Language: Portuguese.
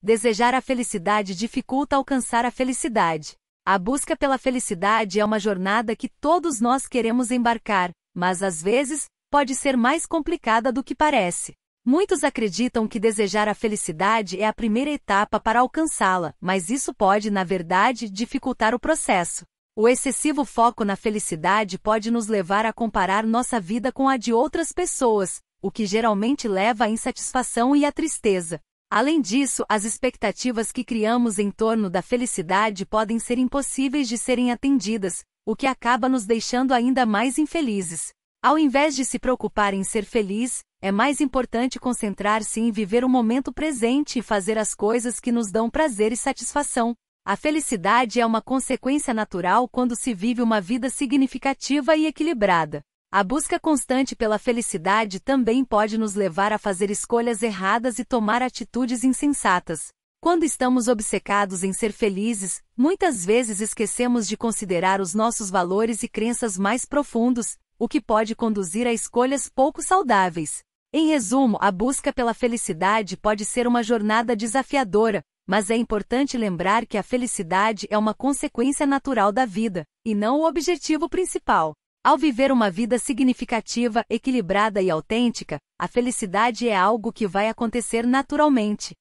Desejar a felicidade dificulta alcançar a felicidade. A busca pela felicidade é uma jornada que todos nós queremos embarcar, mas às vezes, pode ser mais complicada do que parece. Muitos acreditam que desejar a felicidade é a primeira etapa para alcançá-la, mas isso pode, na verdade, dificultar o processo. O excessivo foco na felicidade pode nos levar a comparar nossa vida com a de outras pessoas, o que geralmente leva à insatisfação e à tristeza. Além disso, as expectativas que criamos em torno da felicidade podem ser impossíveis de serem atendidas, o que acaba nos deixando ainda mais infelizes. Ao invés de se preocupar em ser feliz, é mais importante concentrar-se em viver o momento presente e fazer as coisas que nos dão prazer e satisfação. A felicidade é uma consequência natural quando se vive uma vida significativa e equilibrada. A busca constante pela felicidade também pode nos levar a fazer escolhas erradas e tomar atitudes insensatas. Quando estamos obcecados em ser felizes, muitas vezes esquecemos de considerar os nossos valores e crenças mais profundos, o que pode conduzir a escolhas pouco saudáveis. Em resumo, a busca pela felicidade pode ser uma jornada desafiadora, mas é importante lembrar que a felicidade é uma consequência natural da vida, e não o objetivo principal. Ao viver uma vida significativa, equilibrada e autêntica, a felicidade é algo que vai acontecer naturalmente.